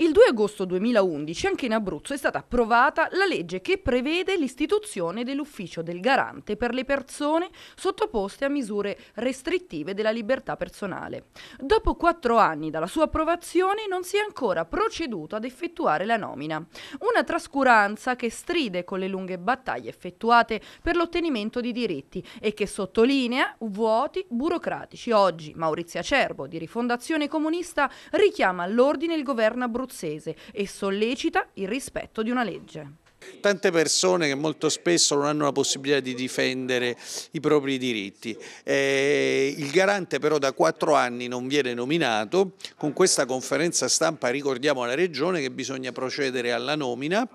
Il 2 agosto 2011 anche in Abruzzo è stata approvata la legge che prevede l'istituzione dell'ufficio del garante per le persone sottoposte a misure restrittive della libertà personale. Dopo quattro anni dalla sua approvazione non si è ancora proceduto ad effettuare la nomina. Una trascuranza che stride con le lunghe battaglie effettuate per l'ottenimento di diritti e che sottolinea vuoti burocratici. Oggi Maurizio Acerbo di Rifondazione Comunista richiama all'ordine il governo abruzzo abruzzese e sollecita il rispetto di una legge. Tante persone che molto spesso non hanno la possibilità di difendere i propri diritti. Eh, il garante però da quattro anni non viene nominato, con questa conferenza stampa ricordiamo alla Regione che bisogna procedere alla nomina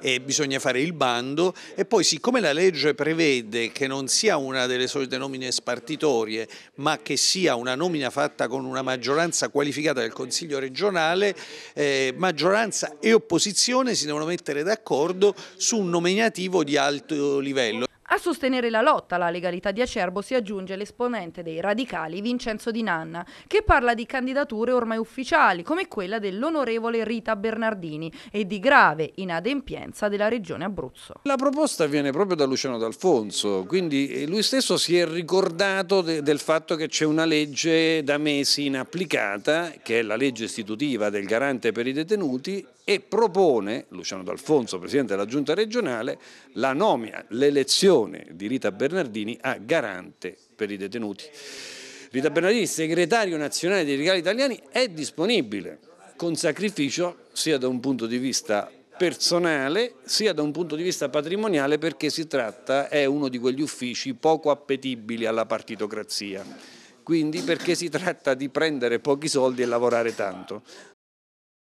e bisogna fare il bando e poi siccome la legge prevede che non sia una delle solite nomine spartitorie ma che sia una nomina fatta con una maggioranza qualificata del Consiglio regionale, eh, maggioranza e opposizione si devono mettere d'accordo su un nominativo di alto livello. A sostenere la lotta alla legalità di Acerbo si aggiunge l'esponente dei radicali Vincenzo Di Nanna, che parla di candidature ormai ufficiali, come quella dell'onorevole Rita Bernardini e di grave inadempienza della regione Abruzzo. La proposta viene proprio da Luciano D'Alfonso, quindi eh, lui stesso si è ricordato de del fatto che c'è una legge da mesi inapplicata, che è la legge istitutiva del garante per i detenuti, e propone, Luciano D'Alfonso, Presidente della Giunta regionale, la nomina, l'elezione nominazione di Rita Bernardini a garante per i detenuti. Rita Bernardini, segretario nazionale dei legali italiani, è disponibile con sacrificio sia da un punto di vista personale sia da un punto di vista patrimoniale perché si tratta, è uno di quegli uffici poco appetibili alla partitocrazia quindi perché si tratta di prendere pochi soldi e lavorare tanto.